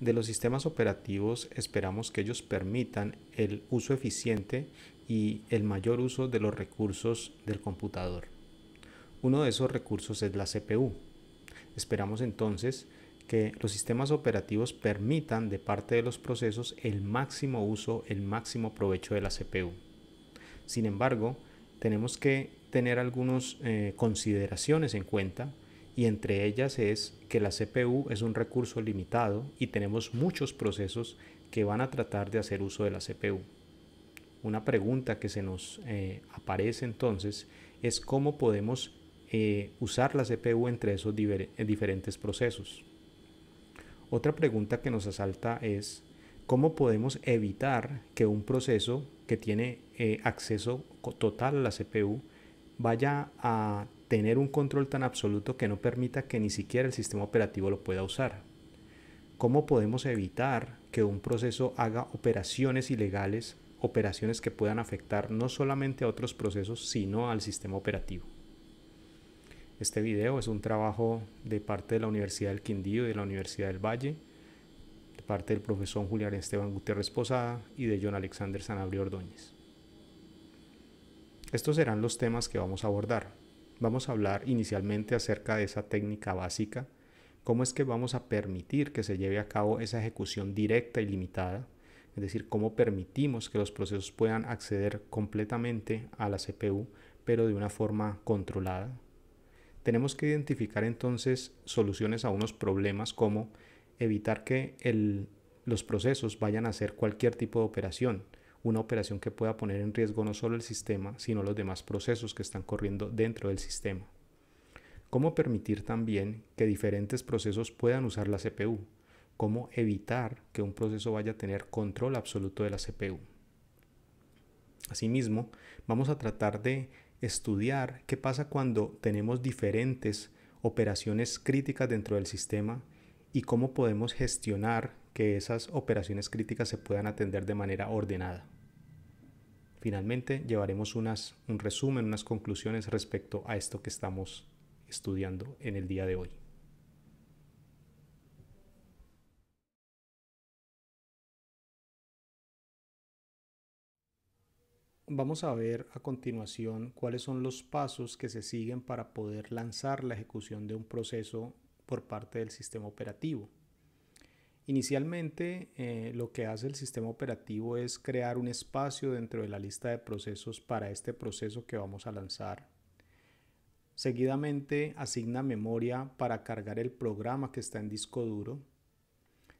de los sistemas operativos esperamos que ellos permitan el uso eficiente y el mayor uso de los recursos del computador. Uno de esos recursos es la CPU. Esperamos entonces que los sistemas operativos permitan de parte de los procesos el máximo uso, el máximo provecho de la CPU. Sin embargo, tenemos que tener algunas eh, consideraciones en cuenta y entre ellas es que la CPU es un recurso limitado y tenemos muchos procesos que van a tratar de hacer uso de la CPU. Una pregunta que se nos eh, aparece entonces es cómo podemos eh, usar la CPU entre esos eh, diferentes procesos. Otra pregunta que nos asalta es cómo podemos evitar que un proceso que tiene acceso total a la CPU vaya a tener un control tan absoluto que no permita que ni siquiera el sistema operativo lo pueda usar? ¿Cómo podemos evitar que un proceso haga operaciones ilegales, operaciones que puedan afectar no solamente a otros procesos, sino al sistema operativo? Este video es un trabajo de parte de la Universidad del Quindío y de la Universidad del Valle, de parte del profesor Julián Esteban Gutiérrez Posada y de John Alexander Sanabria Ordóñez. Estos serán los temas que vamos a abordar. Vamos a hablar inicialmente acerca de esa técnica básica, cómo es que vamos a permitir que se lleve a cabo esa ejecución directa y limitada, es decir, cómo permitimos que los procesos puedan acceder completamente a la CPU, pero de una forma controlada. Tenemos que identificar entonces soluciones a unos problemas como evitar que los procesos vayan a hacer cualquier tipo de operación, una operación que pueda poner en riesgo no solo el sistema, sino los demás procesos que están corriendo dentro del sistema. Cómo permitir también que diferentes procesos puedan usar la CPU. Cómo evitar que un proceso vaya a tener control absoluto de la CPU. Asimismo, vamos a tratar de estudiar qué pasa cuando tenemos diferentes operaciones críticas dentro del sistema y cómo podemos gestionar que esas operaciones críticas se puedan atender de manera ordenada. Finalmente, llevaremos un resumen, unas conclusiones respecto a esto que estamos estudiando en el día de hoy. Vamos a ver a continuación cuáles son los pasos que se siguen para poder lanzar la ejecución de un proceso por parte del sistema operativo. Inicialmente, eh, lo que hace el sistema operativo es crear un espacio dentro de la lista de procesos para este proceso que vamos a lanzar. Seguidamente, asigna memoria para cargar el programa que está en disco duro.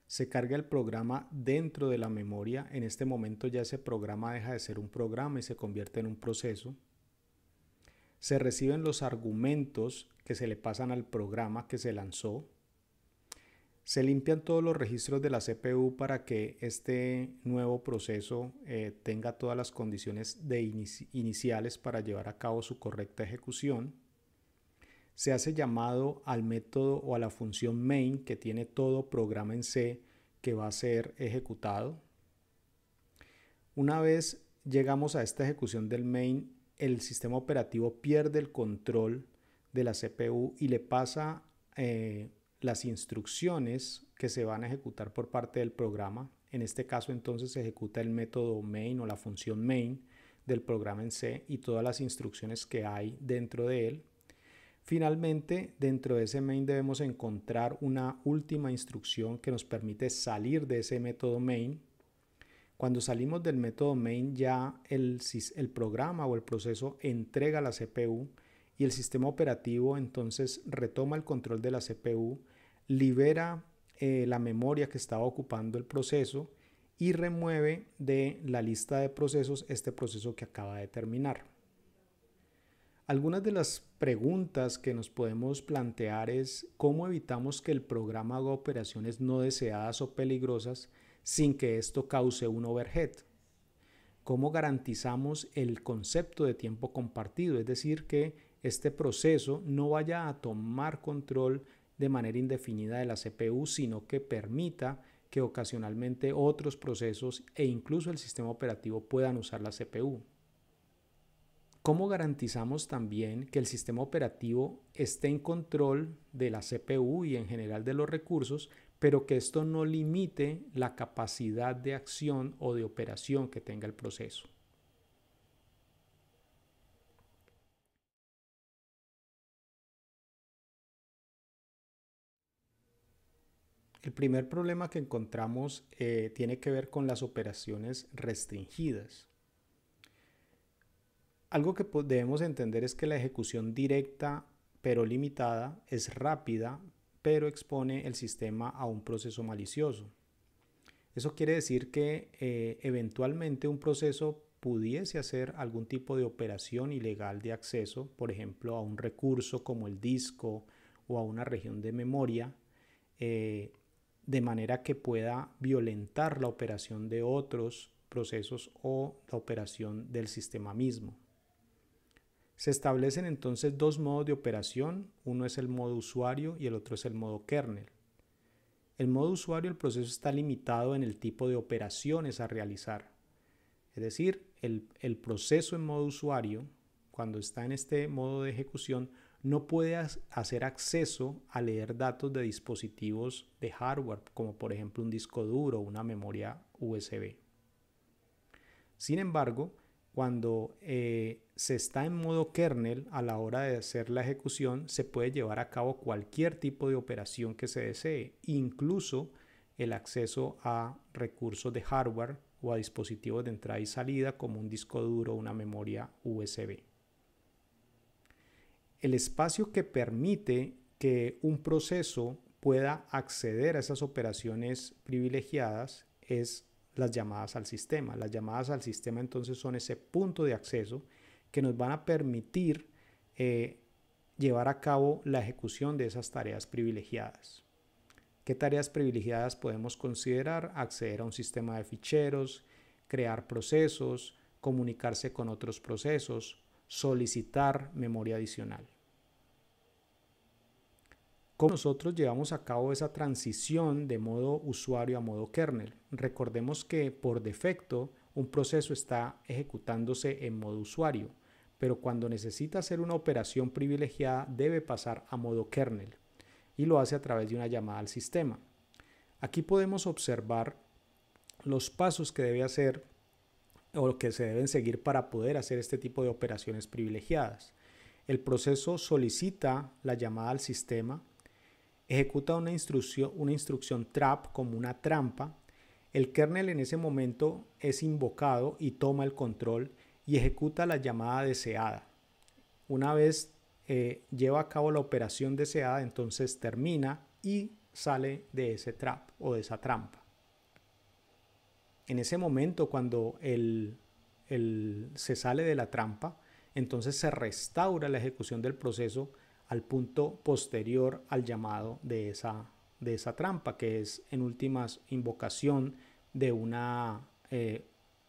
Se carga el programa dentro de la memoria. En este momento ya ese programa deja de ser un programa y se convierte en un proceso. Se reciben los argumentos que se le pasan al programa que se lanzó se limpian todos los registros de la CPU para que este nuevo proceso eh, tenga todas las condiciones de iniciales para llevar a cabo su correcta ejecución. Se hace llamado al método o a la función main que tiene todo programa en C que va a ser ejecutado. Una vez llegamos a esta ejecución del main, el sistema operativo pierde el control de la CPU y le pasa eh, las instrucciones que se van a ejecutar por parte del programa. En este caso entonces se ejecuta el método main o la función main del programa en C y todas las instrucciones que hay dentro de él. Finalmente, dentro de ese main debemos encontrar una última instrucción que nos permite salir de ese método main. Cuando salimos del método main ya el, el programa o el proceso entrega la CPU y el sistema operativo entonces retoma el control de la CPU, libera eh, la memoria que estaba ocupando el proceso y remueve de la lista de procesos este proceso que acaba de terminar. Algunas de las preguntas que nos podemos plantear es cómo evitamos que el programa haga operaciones no deseadas o peligrosas sin que esto cause un overhead. ¿Cómo garantizamos el concepto de tiempo compartido? Es decir, que este proceso no vaya a tomar control de manera indefinida de la CPU, sino que permita que ocasionalmente otros procesos e incluso el sistema operativo puedan usar la CPU. ¿Cómo garantizamos también que el sistema operativo esté en control de la CPU y en general de los recursos, pero que esto no limite la capacidad de acción o de operación que tenga el proceso? El primer problema que encontramos eh, tiene que ver con las operaciones restringidas. Algo que debemos entender es que la ejecución directa pero limitada es rápida, pero expone el sistema a un proceso malicioso. Eso quiere decir que eh, eventualmente un proceso pudiese hacer algún tipo de operación ilegal de acceso, por ejemplo, a un recurso como el disco o a una región de memoria, eh, de manera que pueda violentar la operación de otros procesos o la operación del sistema mismo. Se establecen entonces dos modos de operación, uno es el modo usuario y el otro es el modo kernel. El modo usuario, el proceso está limitado en el tipo de operaciones a realizar. Es decir, el, el proceso en modo usuario, cuando está en este modo de ejecución, no puede hacer acceso a leer datos de dispositivos de hardware, como por ejemplo un disco duro o una memoria USB. Sin embargo, cuando eh, se está en modo kernel a la hora de hacer la ejecución, se puede llevar a cabo cualquier tipo de operación que se desee, incluso el acceso a recursos de hardware o a dispositivos de entrada y salida como un disco duro o una memoria USB el espacio que permite que un proceso pueda acceder a esas operaciones privilegiadas es las llamadas al sistema. Las llamadas al sistema entonces son ese punto de acceso que nos van a permitir eh, llevar a cabo la ejecución de esas tareas privilegiadas. ¿Qué tareas privilegiadas podemos considerar? Acceder a un sistema de ficheros, crear procesos, comunicarse con otros procesos, solicitar memoria adicional. ¿Cómo nosotros llevamos a cabo esa transición de modo usuario a modo kernel? Recordemos que por defecto un proceso está ejecutándose en modo usuario, pero cuando necesita hacer una operación privilegiada debe pasar a modo kernel y lo hace a través de una llamada al sistema. Aquí podemos observar los pasos que debe hacer o que se deben seguir para poder hacer este tipo de operaciones privilegiadas. El proceso solicita la llamada al sistema, ejecuta una instrucción, una instrucción trap como una trampa. El kernel en ese momento es invocado y toma el control y ejecuta la llamada deseada. Una vez eh, lleva a cabo la operación deseada, entonces termina y sale de ese trap o de esa trampa en ese momento cuando se sale de la trampa, entonces se restaura la ejecución del proceso al punto posterior al llamado de esa, de esa trampa, que es en últimas invocación de una eh,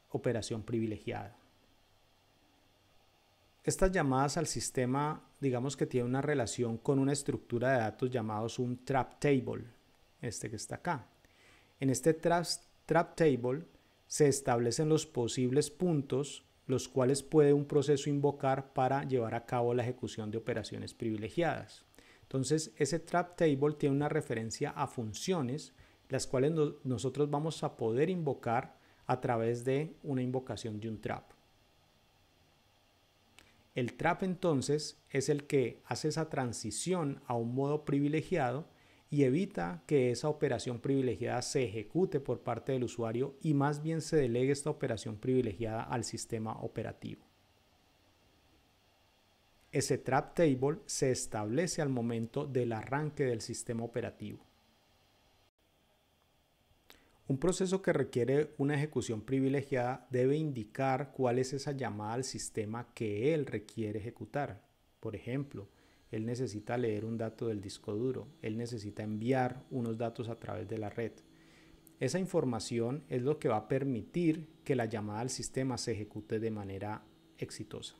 operación privilegiada. Estas llamadas al sistema, digamos que tiene una relación con una estructura de datos llamados un trap table, este que está acá. En este trap trap table se establecen los posibles puntos los cuales puede un proceso invocar para llevar a cabo la ejecución de operaciones privilegiadas. Entonces, ese trap table tiene una referencia a funciones, las cuales nosotros vamos a poder invocar a través de una invocación de un trap. El trap entonces es el que hace esa transición a un modo privilegiado y evita que esa operación privilegiada se ejecute por parte del usuario y más bien se delegue esta operación privilegiada al sistema operativo. Ese trap table se establece al momento del arranque del sistema operativo. Un proceso que requiere una ejecución privilegiada debe indicar cuál es esa llamada al sistema que él requiere ejecutar. Por ejemplo, él necesita leer un dato del disco duro, él necesita enviar unos datos a través de la red. Esa información es lo que va a permitir que la llamada al sistema se ejecute de manera exitosa.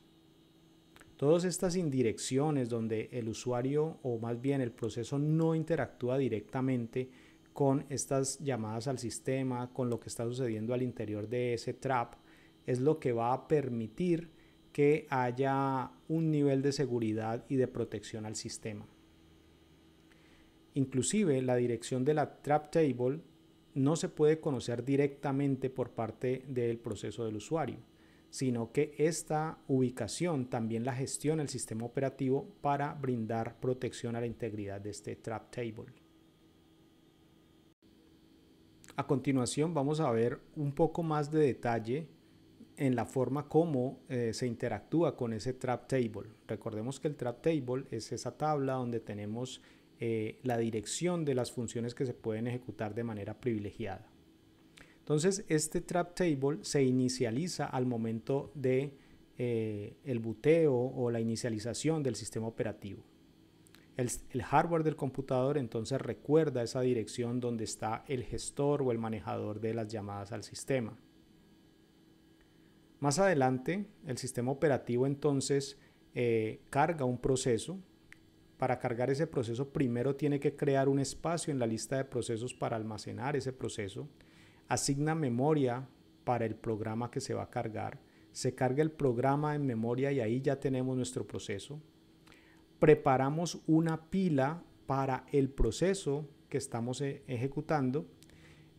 Todas estas indirecciones donde el usuario o más bien el proceso no interactúa directamente con estas llamadas al sistema, con lo que está sucediendo al interior de ese trap, es lo que va a permitir que haya un nivel de seguridad y de protección al sistema. Inclusive la dirección de la trap table no se puede conocer directamente por parte del proceso del usuario, sino que esta ubicación también la gestiona el sistema operativo para brindar protección a la integridad de este trap table. A continuación vamos a ver un poco más de detalle en la forma como eh, se interactúa con ese trap table. Recordemos que el trap table es esa tabla donde tenemos eh, la dirección de las funciones que se pueden ejecutar de manera privilegiada. Entonces, este trap table se inicializa al momento de eh, el buteo o la inicialización del sistema operativo. el, hardware del computador entonces recuerda esa dirección donde está el gestor o el manejador de las llamadas al sistema. Más adelante, el sistema operativo entonces eh, carga un proceso. Para cargar ese proceso, primero tiene que crear un espacio en la lista de procesos para almacenar ese proceso. Asigna memoria para el programa que se va a cargar. Se carga el programa en memoria y ahí ya tenemos nuestro proceso. Preparamos una pila para el proceso que estamos eh, ejecutando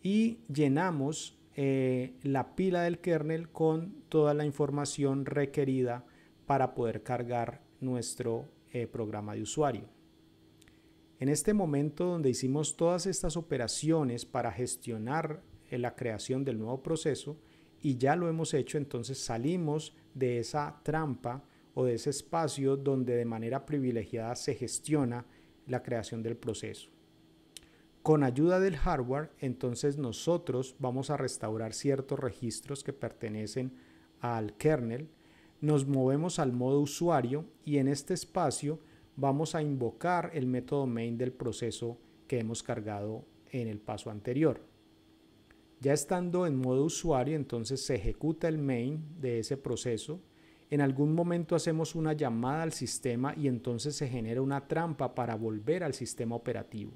y llenamos eh, la pila del kernel con toda la información requerida para poder cargar nuestro eh, programa de usuario. En este momento donde hicimos todas estas operaciones para gestionar eh, la creación del nuevo proceso y ya lo hemos hecho, entonces salimos de esa trampa o de ese espacio donde de manera privilegiada se gestiona la creación del proceso. Con ayuda del hardware, entonces nosotros vamos a restaurar ciertos registros que pertenecen al kernel. Nos movemos al modo usuario y en este espacio vamos a invocar el método main del proceso que hemos cargado en el paso anterior. Ya estando en modo usuario, entonces se ejecuta el main de ese proceso. En algún momento hacemos una llamada al sistema y entonces se genera una trampa para volver al sistema operativo.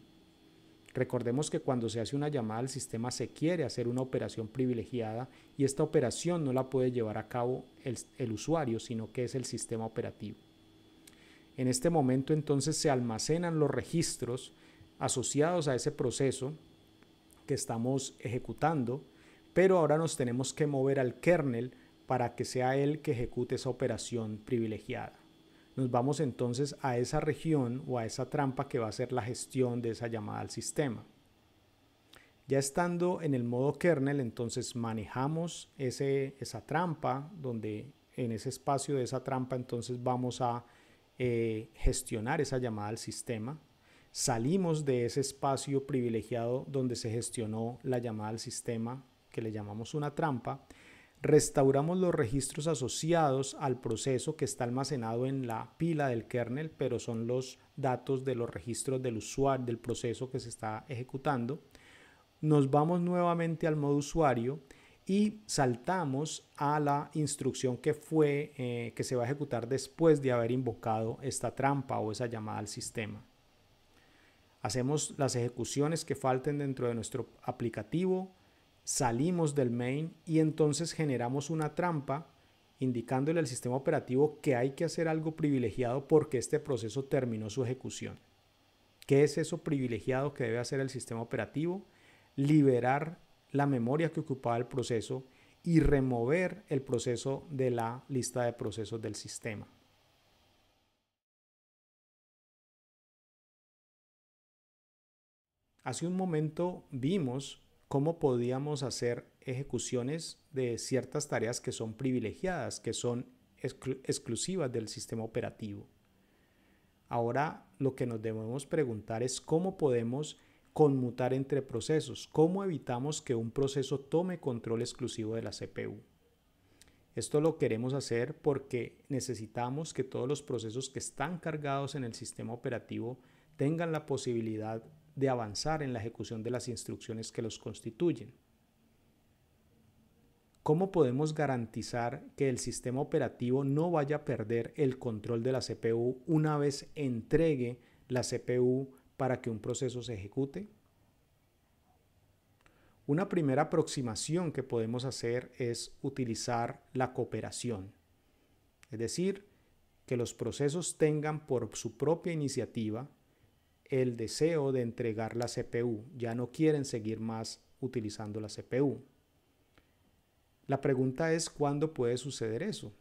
Recordemos que cuando se hace una llamada al sistema se quiere hacer una operación privilegiada y esta operación no la puede llevar a cabo el, el usuario, sino que es el sistema operativo. En este momento entonces se almacenan los registros asociados a ese proceso que estamos ejecutando, pero ahora nos tenemos que mover al kernel para que sea él que ejecute esa operación privilegiada nos vamos entonces a esa región o a esa trampa que va a ser la gestión de esa llamada al sistema. Ya estando en el modo kernel, entonces manejamos esa trampa, donde en ese espacio de esa trampa entonces vamos a eh, gestionar esa llamada al sistema. Salimos de ese espacio privilegiado donde se gestionó la llamada al sistema, que le llamamos una trampa, restauramos los registros asociados al proceso que está almacenado en la pila del kernel, pero son los datos de los registros del usuario, del proceso que se está ejecutando. Nos vamos nuevamente al modo usuario y saltamos a la instrucción que fue eh, que se va a ejecutar después de haber invocado esta trampa o esa llamada al sistema. Hacemos las ejecuciones que falten dentro de nuestro aplicativo, salimos del main y entonces generamos una trampa indicándole al sistema operativo que hay que hacer algo privilegiado porque este proceso terminó su ejecución. ¿Qué es eso privilegiado que debe hacer el sistema operativo? Liberar la memoria que ocupaba el proceso y remover el proceso de la lista de procesos del sistema. Hace un momento vimos cómo podíamos hacer ejecuciones de ciertas tareas que son privilegiadas, que son exclusivas del sistema operativo. Ahora lo que nos debemos preguntar es cómo podemos conmutar entre procesos, cómo evitamos que un proceso tome control exclusivo de la CPU. Esto lo queremos hacer porque necesitamos que todos los procesos que están cargados en el sistema operativo tengan la posibilidad de avanzar en la ejecución de las instrucciones que los constituyen. ¿Cómo podemos garantizar que el sistema operativo no vaya a perder el control de la CPU una vez entregue la CPU para que un proceso se ejecute? Una primera aproximación que podemos hacer es utilizar la cooperación, es decir, que los procesos tengan por su propia iniciativa el deseo de entregar la CPU. Ya no quieren seguir más utilizando la CPU. La pregunta es cuándo puede suceder eso.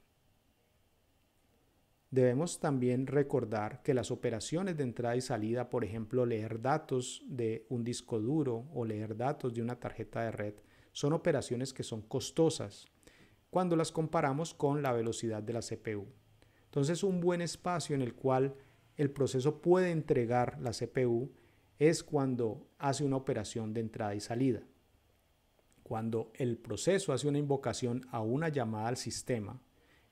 Debemos también recordar que las operaciones de entrada y salida, por ejemplo, leer datos de un disco duro o leer datos de una tarjeta de red, son operaciones que son costosas cuando las comparamos con la velocidad de la CPU. Entonces, un buen espacio en el cual el proceso puede entregar la CPU es cuando hace una operación de entrada y salida. Cuando el proceso hace una invocación a una llamada al sistema,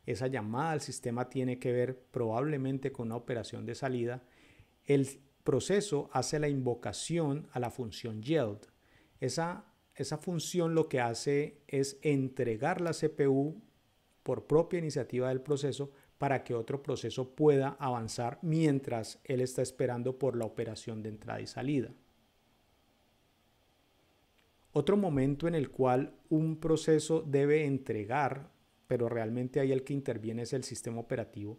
esa llamada al sistema tiene que ver probablemente con una operación de salida, el proceso hace la invocación a la función yield. Esa, esa función lo que hace es entregar la CPU por propia iniciativa del proceso para que otro proceso pueda avanzar mientras él está esperando por la operación de entrada y salida. Otro momento en el cual un proceso debe entregar, pero realmente ahí el que interviene es el sistema operativo,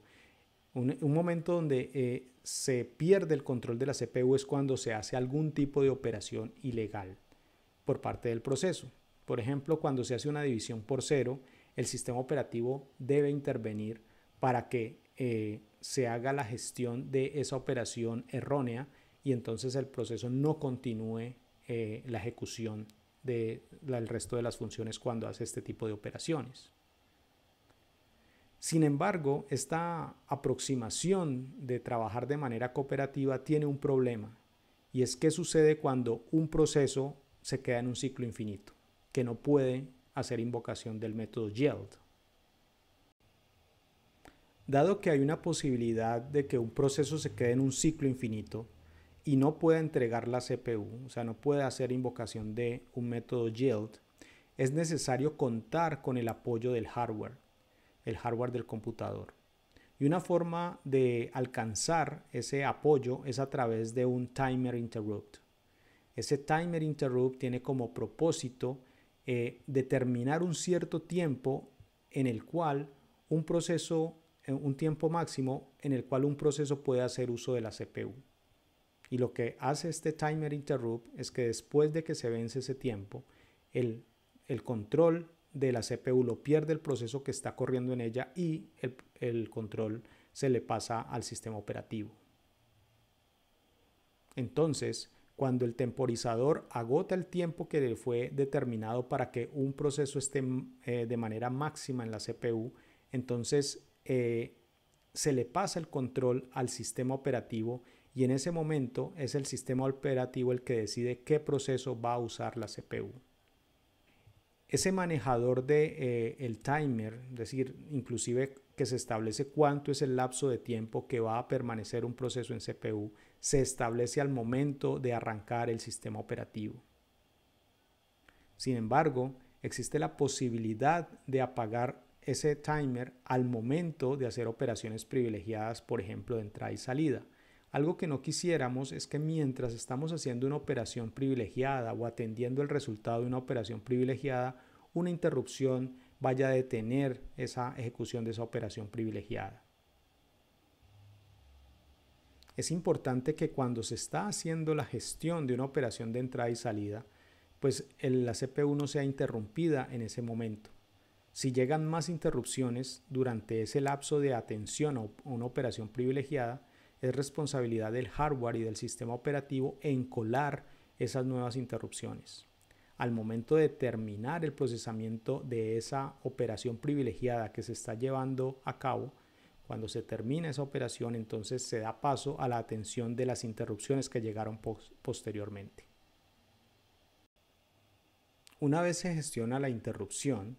un, momento donde eh, se pierde el control de la CPU es cuando se hace algún tipo de operación ilegal por parte del proceso. Por ejemplo, cuando se hace una división por cero, el sistema operativo debe intervenir para que eh, se haga la gestión de esa operación errónea y entonces el proceso no continúe eh, la ejecución del resto de las funciones cuando hace este tipo de operaciones. Sin embargo, esta aproximación de trabajar de manera cooperativa tiene un problema y es qué sucede cuando un proceso se queda en un ciclo infinito, que no puede hacer invocación del método yield. Dado que hay una posibilidad de que un proceso se quede en un ciclo infinito y no pueda entregar la CPU, o sea, no puede hacer invocación de un método yield, es necesario contar con el apoyo del hardware, el hardware del computador. Y una forma de alcanzar ese apoyo es a través de un timer interrupt. Ese timer interrupt tiene como propósito eh, determinar un cierto tiempo en el cual un proceso eh, un tiempo máximo en el cual un proceso puede hacer uso de la CPU. Y lo que hace este timer interrupt es que después de que se vence ese tiempo, el, control de la CPU lo pierde el proceso que está corriendo en ella y el, control se le pasa al sistema operativo. Entonces, cuando el temporizador agota el tiempo que le fue determinado para que un proceso esté eh, de manera máxima en la CPU, entonces eh, se le pasa el control al sistema operativo y en ese momento es el sistema operativo el que decide qué proceso va a usar la CPU. Ese manejador de eh, el timer, es decir, inclusive que se establece cuánto es el lapso de tiempo que va a permanecer un proceso en CPU, se establece al momento de arrancar el sistema operativo. Sin embargo, existe la posibilidad de apagar ese timer al momento de hacer operaciones privilegiadas, por ejemplo, de entrada y salida. Algo que no quisiéramos es que mientras estamos haciendo una operación privilegiada o atendiendo el resultado de una operación privilegiada, una interrupción vaya a detener esa ejecución de esa operación privilegiada. Es importante que cuando se está haciendo la gestión de una operación de entrada y salida, pues la CPU no sea interrumpida en ese momento. Si llegan más interrupciones durante ese lapso de atención a una operación privilegiada, es responsabilidad del hardware y del sistema operativo encolar esas nuevas interrupciones. Al momento de terminar el procesamiento de esa operación privilegiada que se está llevando a cabo, cuando se termina esa operación, entonces se da paso a la atención de las interrupciones que llegaron posteriormente. Una vez se gestiona la interrupción,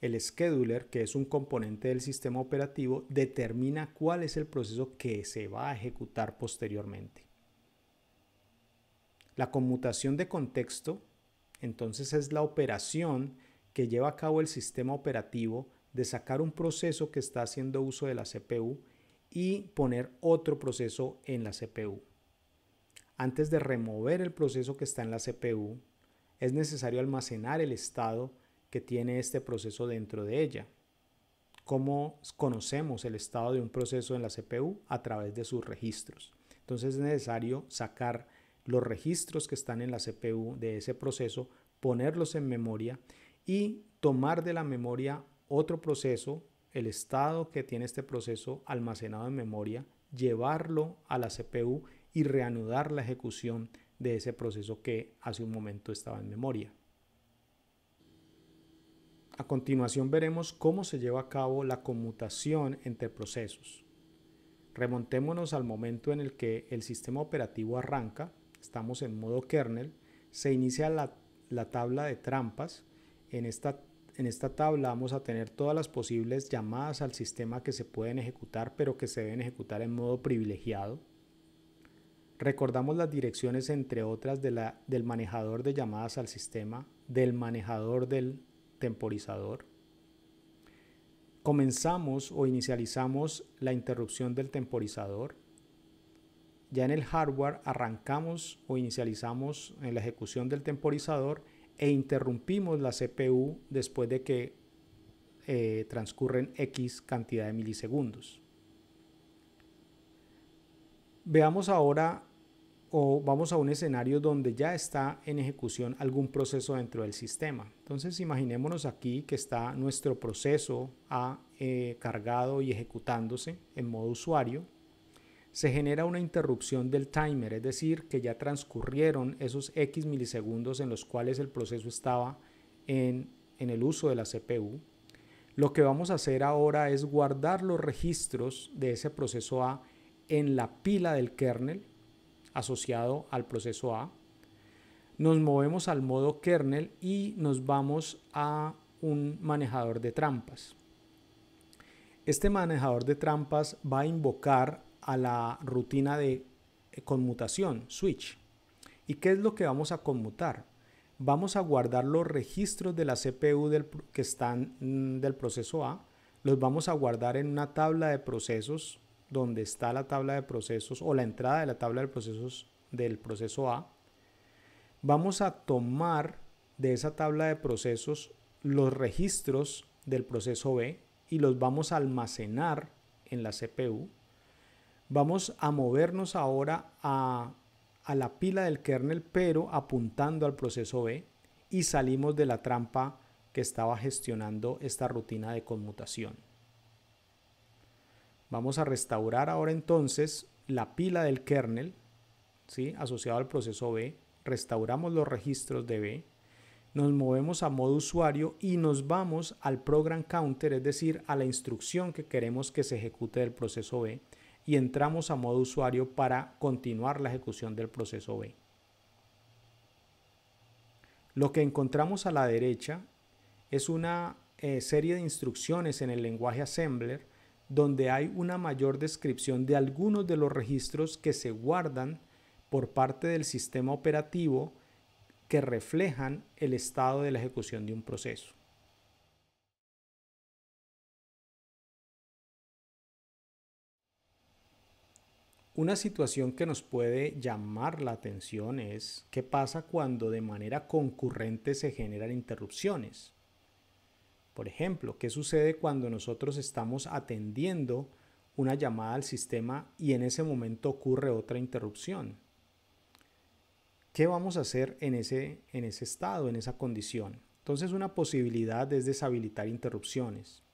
el scheduler, que es un componente del sistema operativo, determina cuál es el proceso que se va a ejecutar posteriormente. La conmutación de contexto, entonces, es la operación que lleva a cabo el sistema operativo de sacar un proceso que está haciendo uso de la CPU y poner otro proceso en la CPU. Antes de remover el proceso que está en la CPU, es necesario almacenar el estado que tiene este proceso dentro de ella. ¿Cómo conocemos el estado de un proceso en la CPU? A través de sus registros. Entonces es necesario sacar los registros que están en la CPU de ese proceso, ponerlos en memoria y tomar de la memoria otro proceso, el estado que tiene este proceso almacenado en memoria, llevarlo a la CPU y reanudar la ejecución de ese proceso que hace un momento estaba en memoria. A continuación veremos cómo se lleva a cabo la conmutación entre procesos. Remontémonos al momento en el que el sistema operativo arranca, estamos en modo kernel, se inicia la, tabla de trampas. En esta, en esta tabla vamos a tener todas las posibles llamadas al sistema que se pueden ejecutar, pero que se deben ejecutar en modo privilegiado. Recordamos las direcciones, entre otras, de la, del manejador de llamadas al sistema, del manejador del temporizador. Comenzamos o inicializamos la interrupción del temporizador. Ya en el hardware arrancamos o inicializamos en la ejecución del temporizador e interrumpimos la CPU después de que eh, transcurren X cantidad de milisegundos. Veamos ahora o vamos a un escenario donde ya está en ejecución algún proceso dentro del sistema. Entonces imaginémonos aquí que está nuestro proceso A eh, cargado y ejecutándose en modo usuario. Se genera una interrupción del timer, es decir, que ya transcurrieron esos X milisegundos en los cuales el proceso estaba en el uso de la CPU. Lo que vamos a hacer ahora es guardar los registros de ese proceso A en la pila del kernel asociado al proceso A. Nos movemos al modo kernel y nos vamos a un manejador de trampas. Este manejador de trampas va a invocar a la rutina de conmutación, switch. ¿Y qué es lo que vamos a conmutar? Vamos a guardar los registros de la CPU del, que están mm, del proceso A, los vamos a guardar en una tabla de procesos donde está la tabla de procesos o la entrada de la tabla de procesos del proceso A, vamos a tomar de esa tabla de procesos los registros del proceso B y los vamos a almacenar en la CPU. Vamos a movernos ahora a, a la pila del kernel pero apuntando al proceso B y salimos de la trampa que estaba gestionando esta rutina de conmutación. Vamos a restaurar ahora entonces la pila del kernel, ¿sí? asociado al proceso B. Restauramos los registros de B. Nos movemos a modo usuario y nos vamos al program counter, es decir, a la instrucción que queremos que se ejecute del proceso B. Y entramos a modo usuario para continuar la ejecución del proceso B. Lo que encontramos a la derecha es una eh, serie de instrucciones en el lenguaje assembler donde hay una mayor descripción de algunos de los registros que se guardan por parte del sistema operativo que reflejan el estado de la ejecución de un proceso. Una situación que nos puede llamar la atención es qué pasa cuando de manera concurrente se generan interrupciones. Por ejemplo, ¿qué sucede cuando nosotros estamos atendiendo una llamada al sistema y en ese momento ocurre otra interrupción? ¿Qué vamos a hacer en ese, estado, en esa condición? Entonces una posibilidad es deshabilitar interrupciones.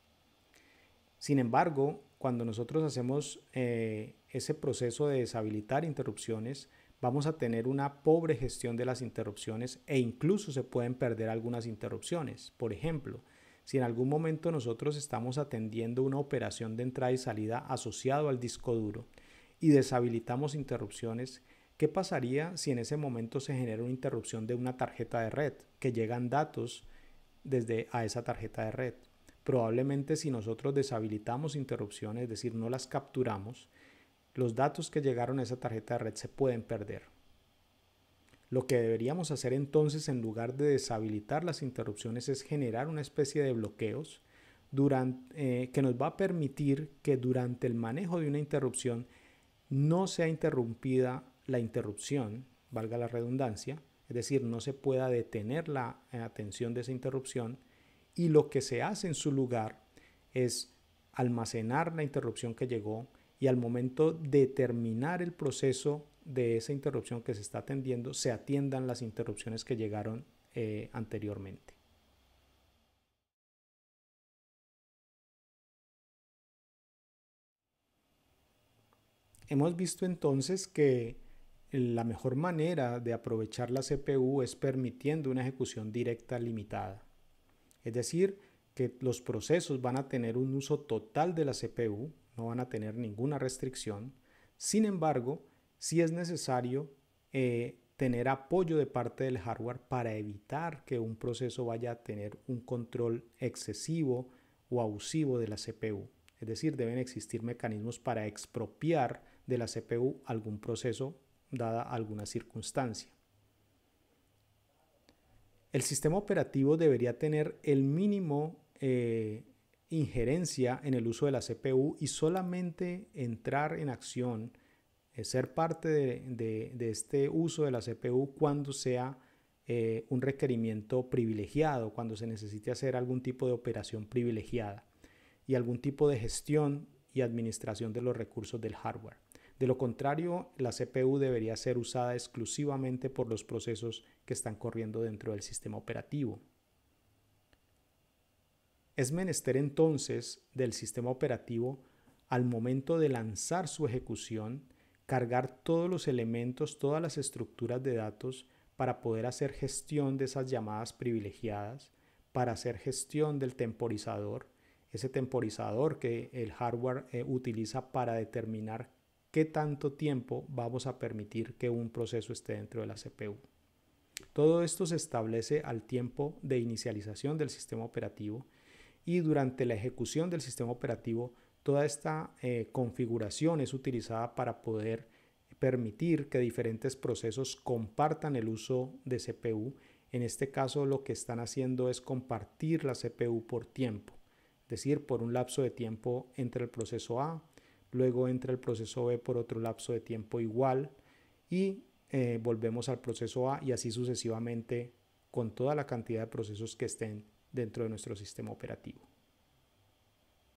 Sin embargo, cuando nosotros hacemos eh, ese proceso de deshabilitar interrupciones, vamos a tener una pobre gestión de las interrupciones e incluso se pueden perder algunas interrupciones. Por ejemplo, si en algún momento nosotros estamos atendiendo una operación de entrada y salida asociado al disco duro y deshabilitamos interrupciones, ¿qué pasaría si en ese momento se genera una interrupción de una tarjeta de red que llegan datos desde a esa tarjeta de red? Probablemente si nosotros deshabilitamos interrupciones, es decir, no las capturamos, los datos que llegaron a esa tarjeta de red se pueden perder. Lo que deberíamos hacer entonces en lugar de deshabilitar las interrupciones es generar una especie de bloqueos durante, eh, que nos va a permitir que durante el manejo de una interrupción no sea interrumpida la interrupción, valga la redundancia, es decir, no se pueda detener la eh, atención de esa interrupción y lo que se hace en su lugar es almacenar la interrupción que llegó y al momento de terminar el proceso de esa interrupción que se está atendiendo se atiendan las interrupciones que llegaron eh, anteriormente. Hemos visto entonces que la mejor manera de aprovechar la CPU es permitiendo una ejecución directa limitada. Es decir, que los procesos van a tener un uso total de la CPU, no van a tener ninguna restricción. Sin embargo, si es necesario eh, tener apoyo de parte del hardware para evitar que un proceso vaya a tener un control excesivo o abusivo de la CPU. Es decir, deben existir mecanismos para expropiar de la CPU algún proceso dada alguna circunstancia. El sistema operativo debería tener el mínimo eh, injerencia en el uso de la CPU y solamente entrar en acción eh, ser parte de, este uso de la CPU cuando sea eh, un requerimiento privilegiado, cuando se necesite hacer algún tipo de operación privilegiada y algún tipo de gestión y administración de los recursos del hardware. De lo contrario, la CPU debería ser usada exclusivamente por los procesos que están corriendo dentro del sistema operativo. Es menester entonces del sistema operativo al momento de lanzar su ejecución cargar todos los elementos, todas las estructuras de datos para poder hacer gestión de esas llamadas privilegiadas, para hacer gestión del temporizador, ese temporizador que el hardware eh, utiliza para determinar qué tanto tiempo vamos a permitir que un proceso esté dentro de la CPU. Todo esto se establece al tiempo de inicialización del sistema operativo y durante la ejecución del sistema operativo Toda esta eh, configuración es utilizada para poder permitir que diferentes procesos compartan el uso de CPU. En este caso lo que están haciendo es compartir la CPU por tiempo, es decir, por un lapso de tiempo entre el proceso A, luego entre el proceso B por otro lapso de tiempo igual y eh, volvemos al proceso A y así sucesivamente con toda la cantidad de procesos que estén dentro de nuestro sistema operativo.